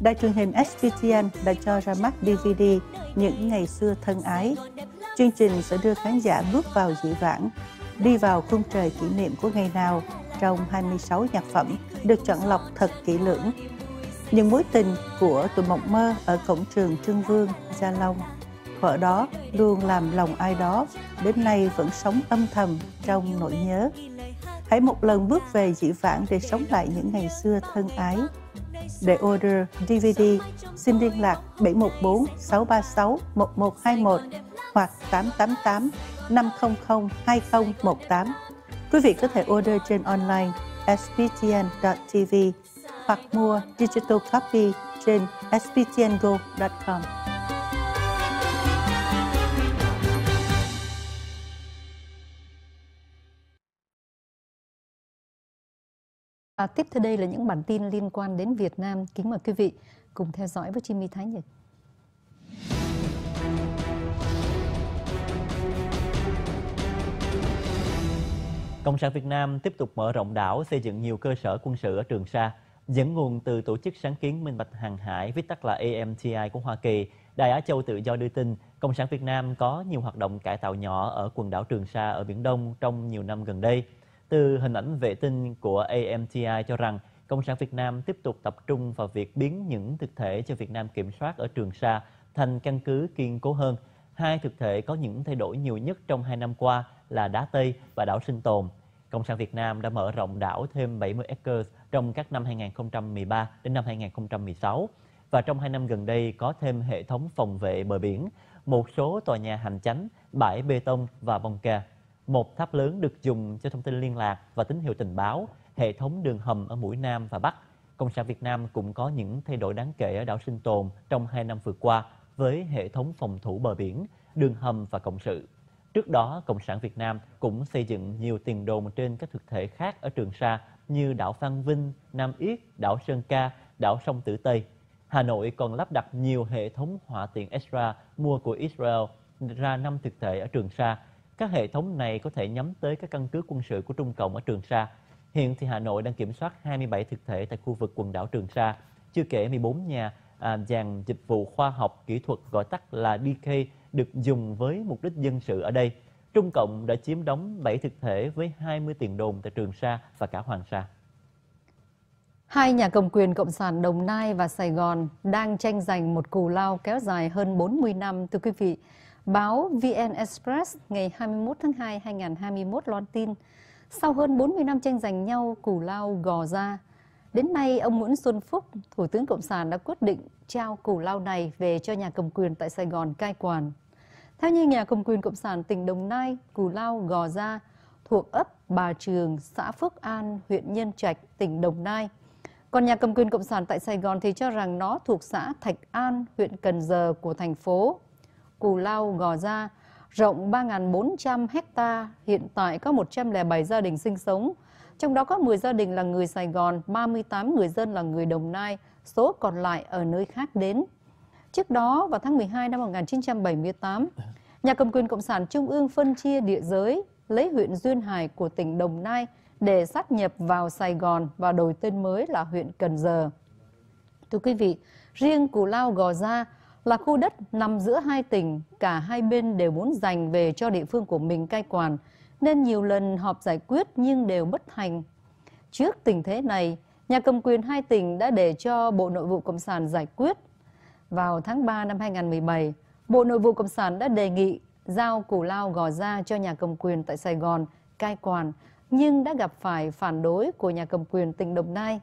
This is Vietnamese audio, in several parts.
Đài truyền hình SPTN đã cho ra mắt DVD Những Ngày Xưa Thân Ái. Chương trình sẽ đưa khán giả bước vào dị vãng, đi vào khung trời kỷ niệm của ngày nào trong 26 nhạc phẩm được chọn lọc thật kỹ lưỡng. Những mối tình của tụi mộng mơ ở cổng trường Trương Vương, Gia Long. Vợ đó luôn làm lòng ai đó, đến nay vẫn sống âm thầm trong nỗi nhớ. Hãy một lần bước về dị vãng để sống lại những ngày xưa thân ái. Để order DVD, xin liên lạc 714 636 1121 hoặc 888 500 2018. Quý vị có thể order trên online sbtn.tv hoặc mua digital copy trên sbtngo.com. À, tiếp theo đây là những bản tin liên quan đến Việt Nam. Kính mời quý vị cùng theo dõi với Jimmy Thái Nhật. Cộng sản Việt Nam tiếp tục mở rộng đảo xây dựng nhiều cơ sở quân sự ở Trường Sa, dẫn nguồn từ Tổ chức Sáng kiến Minh Bạch Hàng Hải, viết tắt là AMTI của Hoa Kỳ. Đài Á Châu tự do đưa tin, Cộng sản Việt Nam có nhiều hoạt động cải tạo nhỏ ở quần đảo Trường Sa ở Biển Đông trong nhiều năm gần đây. Từ hình ảnh vệ tinh của AMTI cho rằng Cộng sản Việt Nam tiếp tục tập trung vào việc biến những thực thể cho Việt Nam kiểm soát ở Trường Sa thành căn cứ kiên cố hơn. Hai thực thể có những thay đổi nhiều nhất trong hai năm qua là đá Tây và đảo Sinh Tồn. Cộng sản Việt Nam đã mở rộng đảo thêm 70 hectares trong các năm 2013 đến năm 2016 và trong hai năm gần đây có thêm hệ thống phòng vệ bờ biển, một số tòa nhà hành chánh, bãi bê tông và bong kè. Một tháp lớn được dùng cho thông tin liên lạc và tín hiệu tình báo, hệ thống đường hầm ở mũi Nam và Bắc. Cộng sản Việt Nam cũng có những thay đổi đáng kể ở đảo Sinh Tồn trong hai năm vừa qua với hệ thống phòng thủ bờ biển, đường hầm và cộng sự. Trước đó, Cộng sản Việt Nam cũng xây dựng nhiều tiền đồn trên các thực thể khác ở Trường Sa như đảo Phan Vinh, Nam Yết, đảo Sơn Ca, đảo Sông Tử Tây. Hà Nội còn lắp đặt nhiều hệ thống hỏa tiễn Extra mua của Israel ra năm thực thể ở Trường Sa các hệ thống này có thể nhắm tới các căn cứ quân sự của Trung Cộng ở Trường Sa. Hiện thì Hà Nội đang kiểm soát 27 thực thể tại khu vực quần đảo Trường Sa, chưa kể 14 nhà à, dàn dịch vụ khoa học kỹ thuật gọi tắt là DK được dùng với mục đích dân sự ở đây. Trung Cộng đã chiếm đóng 7 thực thể với 20 tiền đồn tại Trường Sa và cả Hoàng Sa. Hai nhà cầm quyền Cộng sản Đồng Nai và Sài Gòn đang tranh giành một cù lao kéo dài hơn 40 năm, thưa quý vị. Báo VN Express ngày 21 tháng 2 2021 loan tin sau hơn 40 năm tranh giành nhau củ lao gò ra, đến nay ông Nguyễn Xuân Phúc, Thủ tướng Cộng sản đã quyết định trao củ lao này về cho nhà cầm quyền tại Sài Gòn cai quản. Theo như nhà cầm quyền Cộng sản tỉnh Đồng Nai, củ lao gò ra thuộc ấp Bà Trường, xã Phước An, huyện Nhân Trạch, tỉnh Đồng Nai. Còn nhà cầm quyền Cộng sản tại Sài Gòn thì cho rằng nó thuộc xã Thạch An, huyện Cần Giờ của thành phố Cù Lao, Gò Gia, rộng 3.400 hecta, hiện tại có 107 gia đình sinh sống, trong đó có 10 gia đình là người Sài Gòn, 38 người dân là người Đồng Nai, số còn lại ở nơi khác đến. Trước đó, vào tháng 12 năm 1978, nhà cầm quyền Cộng sản Trung ương phân chia địa giới, lấy huyện Duyên Hải của tỉnh Đồng Nai để sát nhập vào Sài Gòn và đổi tên mới là huyện Cần Giờ. Thưa quý vị, riêng Cù Lao Gò Gia là khu đất nằm giữa hai tỉnh, cả hai bên đều muốn dành về cho địa phương của mình cai quản, nên nhiều lần họp giải quyết nhưng đều bất thành. Trước tình thế này, nhà cầm quyền hai tỉnh đã để cho Bộ Nội vụ Cộng sản giải quyết. Vào tháng 3 năm 2017, Bộ Nội vụ Cộng sản đã đề nghị giao Củ Lao Gò Ra cho nhà cầm quyền tại Sài Gòn cai quản, nhưng đã gặp phải phản đối của nhà cầm quyền tỉnh Đồng Nai.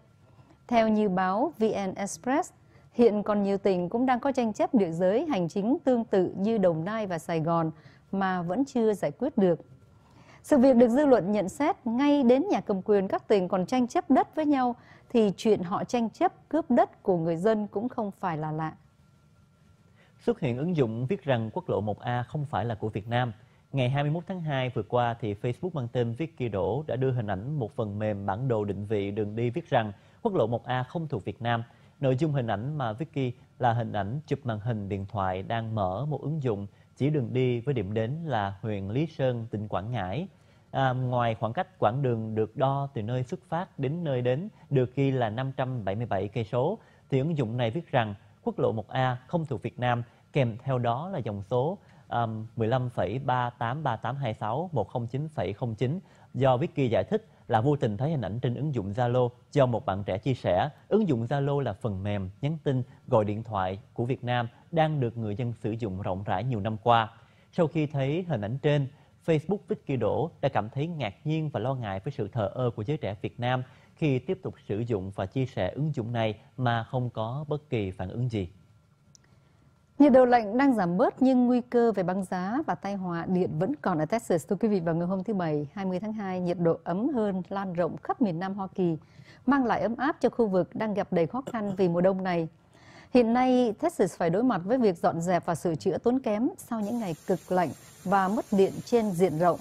Theo như báo VN Express, Hiện còn nhiều tỉnh cũng đang có tranh chấp địa giới hành chính tương tự như Đồng Nai và Sài Gòn mà vẫn chưa giải quyết được. Sự việc được dư luận nhận xét ngay đến nhà cầm quyền các tỉnh còn tranh chấp đất với nhau thì chuyện họ tranh chấp cướp đất của người dân cũng không phải là lạ. Xuất hiện ứng dụng viết rằng quốc lộ 1A không phải là của Việt Nam. Ngày 21 tháng 2 vừa qua thì Facebook mang tên Viết kỳ Đổ đã đưa hình ảnh một phần mềm bản đồ định vị đường đi viết rằng quốc lộ 1A không thuộc Việt Nam – Nội dung hình ảnh mà Vicky là hình ảnh chụp màn hình điện thoại đang mở một ứng dụng chỉ đường đi với điểm đến là huyện Lý Sơn, tỉnh Quảng Ngãi. À, ngoài khoảng cách quãng đường được đo từ nơi xuất phát đến nơi đến được ghi là 577 cây số, thì ứng dụng này viết rằng quốc lộ 1A không thuộc Việt Nam, kèm theo đó là dòng số um, 15,383826 109,09 do Vicky giải thích là vô tình thấy hình ảnh trên ứng dụng Zalo do một bạn trẻ chia sẻ. Ứng dụng Zalo là phần mềm nhắn tin, gọi điện thoại của Việt Nam đang được người dân sử dụng rộng rãi nhiều năm qua. Sau khi thấy hình ảnh trên, Facebook Vicky Đỗ đã cảm thấy ngạc nhiên và lo ngại với sự thờ ơ của giới trẻ Việt Nam khi tiếp tục sử dụng và chia sẻ ứng dụng này mà không có bất kỳ phản ứng gì. Nhiệt độ lạnh đang giảm bớt nhưng nguy cơ về băng giá và tai họa điện vẫn còn ở Texas. Thưa quý vị, vào ngày hôm thứ Bảy, 20 tháng 2, nhiệt độ ấm hơn lan rộng khắp miền Nam Hoa Kỳ, mang lại ấm áp cho khu vực đang gặp đầy khó khăn vì mùa đông này. Hiện nay, Texas phải đối mặt với việc dọn dẹp và sửa chữa tốn kém sau những ngày cực lạnh và mất điện trên diện rộng.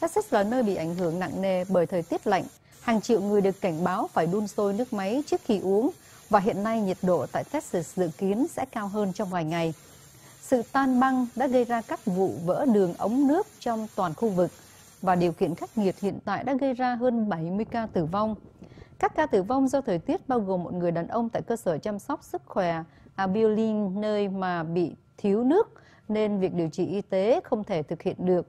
Texas là nơi bị ảnh hưởng nặng nề bởi thời tiết lạnh. Hàng triệu người được cảnh báo phải đun sôi nước máy trước khi uống và hiện nay nhiệt độ tại Texas dự kiến sẽ cao hơn trong vài ngày. Sự tan băng đã gây ra các vụ vỡ đường ống nước trong toàn khu vực và điều kiện khắc nghiệt hiện tại đã gây ra hơn 70 ca tử vong. Các ca tử vong do thời tiết bao gồm một người đàn ông tại cơ sở chăm sóc sức khỏe Abilene à, nơi mà bị thiếu nước nên việc điều trị y tế không thể thực hiện được.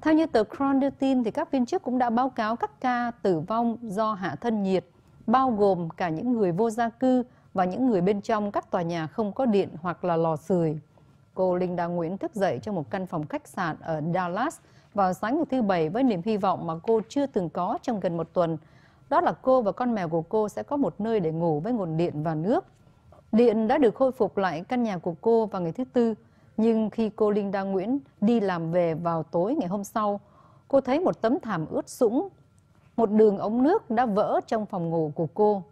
Theo như tờ Crown đưa tin thì các viên chức cũng đã báo cáo các ca tử vong do hạ thân nhiệt bao gồm cả những người vô gia cư và những người bên trong các tòa nhà không có điện hoặc là lò sưởi. Cô Linda Nguyễn thức dậy trong một căn phòng khách sạn ở Dallas vào sáng ngày thứ Bảy với niềm hy vọng mà cô chưa từng có trong gần một tuần. Đó là cô và con mèo của cô sẽ có một nơi để ngủ với nguồn điện và nước. Điện đã được khôi phục lại căn nhà của cô vào ngày thứ Tư, nhưng khi cô Linda Nguyễn đi làm về vào tối ngày hôm sau, cô thấy một tấm thảm ướt sũng một đường ống nước đã vỡ trong phòng ngủ của cô.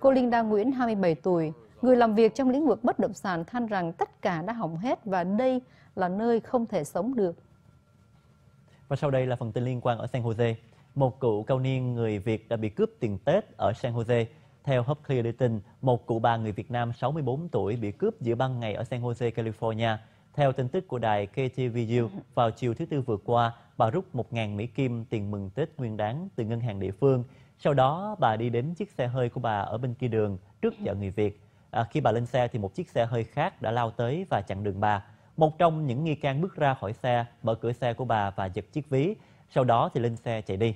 Cô Linh Đa Nguyễn, 27 tuổi, người làm việc trong lĩnh vực bất động sản than rằng tất cả đã hỏng hết và đây là nơi không thể sống được. Và sau đây là phần tin liên quan ở San Jose. Một cựu cao niên người Việt đã bị cướp tiền Tết ở San Jose. Theo Hub Clear đưa tin, một cụ bà người Việt Nam 64 tuổi bị cướp giữa ban ngày ở San Jose, California. Theo tin tức của đài KTVU, vào chiều thứ Tư vừa qua, bà rút 1.000 Mỹ Kim tiền mừng Tết nguyên đáng từ ngân hàng địa phương. Sau đó, bà đi đến chiếc xe hơi của bà ở bên kia đường trước chợ người Việt. À, khi bà lên xe thì một chiếc xe hơi khác đã lao tới và chặn đường bà. Một trong những nghi can bước ra khỏi xe, mở cửa xe của bà và giật chiếc ví, sau đó thì lên xe chạy đi.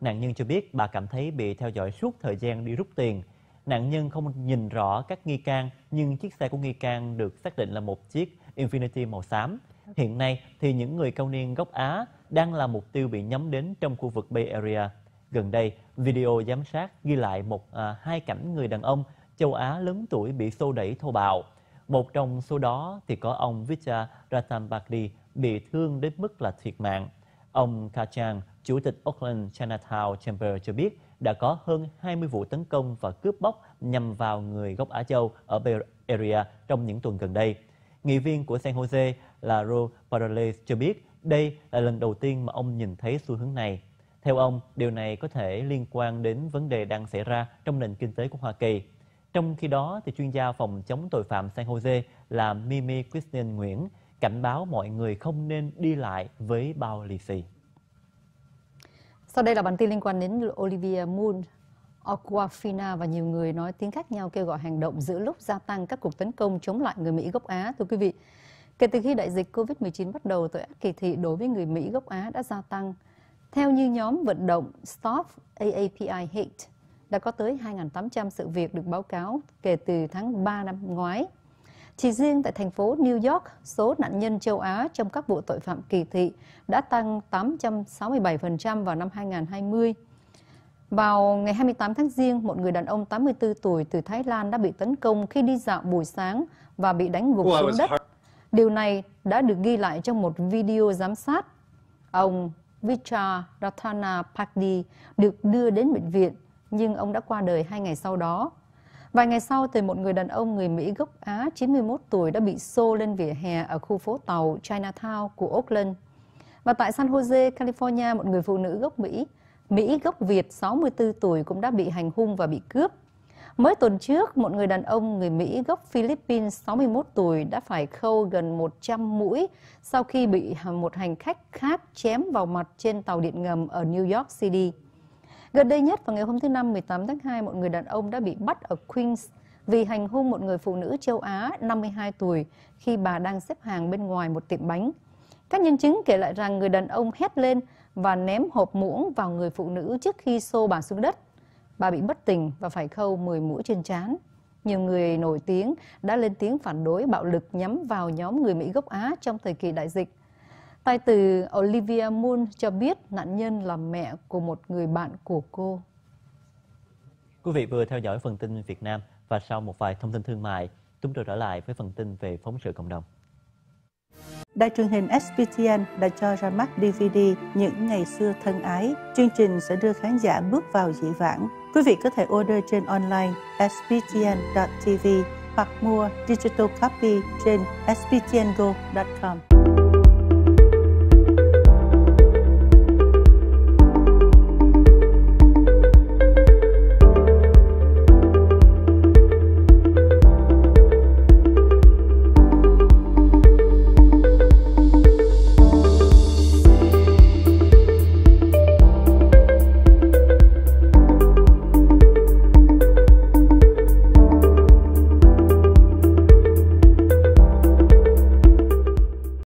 Nạn nhân cho biết bà cảm thấy bị theo dõi suốt thời gian đi rút tiền. Nạn nhân không nhìn rõ các nghi can, nhưng chiếc xe của nghi can được xác định là một chiếc Infinity màu xám. Hiện nay thì những người cao niên gốc Á đang là mục tiêu bị nhắm đến trong khu vực Bay Area. Gần đây, video giám sát ghi lại một à, hai cảnh người đàn ông châu Á lớn tuổi bị xô đẩy thô bạo. Một trong số đó thì có ông Vichar Ratambakdi bị thương đến mức là thiệt mạng. Ông Kachang, Chủ tịch Auckland Chinatown Chamber cho biết đã có hơn 20 vụ tấn công và cướp bóc nhằm vào người gốc Á Châu ở Bay Area trong những tuần gần đây. Nghị viên của San Jose là Ro Parales cho biết đây là lần đầu tiên mà ông nhìn thấy xu hướng này. Theo ông, điều này có thể liên quan đến vấn đề đang xảy ra trong nền kinh tế của Hoa Kỳ. Trong khi đó, thì chuyên gia phòng chống tội phạm San Jose là Mimi Christian Nguyễn cảnh báo mọi người không nên đi lại với bao lì xì. Sau đây là bản tin liên quan đến Olivia Moon, Aquafina và nhiều người nói tiếng khác nhau kêu gọi hành động giữa lúc gia tăng các cuộc tấn công chống lại người Mỹ gốc Á. Thưa quý vị, Kể từ khi đại dịch COVID-19 bắt đầu, tội ác kỳ thị đối với người Mỹ gốc Á đã gia tăng. Theo như nhóm vận động Stop AAPI Hate, đã có tới 2.800 sự việc được báo cáo kể từ tháng 3 năm ngoái. Chỉ riêng tại thành phố New York, số nạn nhân châu Á trong các vụ tội phạm kỳ thị đã tăng 867% vào năm 2020. Vào ngày 28 tháng Giêng, một người đàn ông 84 tuổi từ Thái Lan đã bị tấn công khi đi dạo buổi sáng và bị đánh gục xuống đất Điều này đã được ghi lại trong một video giám sát. Ông Vichar Ratana Pakdi được đưa đến bệnh viện, nhưng ông đã qua đời hai ngày sau đó. Vài ngày sau thì một người đàn ông người Mỹ gốc Á 91 tuổi đã bị xô lên vỉa hè ở khu phố tàu Chinatown của Oakland. Và tại San Jose, California, một người phụ nữ gốc Mỹ, Mỹ gốc Việt 64 tuổi cũng đã bị hành hung và bị cướp. Mới tuần trước, một người đàn ông người Mỹ gốc Philippines 61 tuổi đã phải khâu gần 100 mũi sau khi bị một hành khách khác chém vào mặt trên tàu điện ngầm ở New York City. Gần đây nhất vào ngày hôm thứ Năm 18 tháng 2, một người đàn ông đã bị bắt ở Queens vì hành hung một người phụ nữ châu Á 52 tuổi khi bà đang xếp hàng bên ngoài một tiệm bánh. Các nhân chứng kể lại rằng người đàn ông hét lên và ném hộp muỗng vào người phụ nữ trước khi xô bà xuống đất. Bà bị bất tình và phải khâu 10 mũi trên trán. Nhiều người nổi tiếng đã lên tiếng phản đối bạo lực nhắm vào nhóm người Mỹ gốc Á trong thời kỳ đại dịch. Tài tử Olivia Moon cho biết nạn nhân là mẹ của một người bạn của cô. Quý vị vừa theo dõi phần tin Việt Nam và sau một vài thông tin thương mại, chúng tôi trở lại với phần tin về phóng sự cộng đồng. Đài truyền hình SPTN đã cho ra mắt DVD Những ngày xưa thân ái. Chương trình sẽ đưa khán giả bước vào dị vãng Quý vị có thể order trên online sbtn.tv hoặc mua digital copy trên sbtngo.com.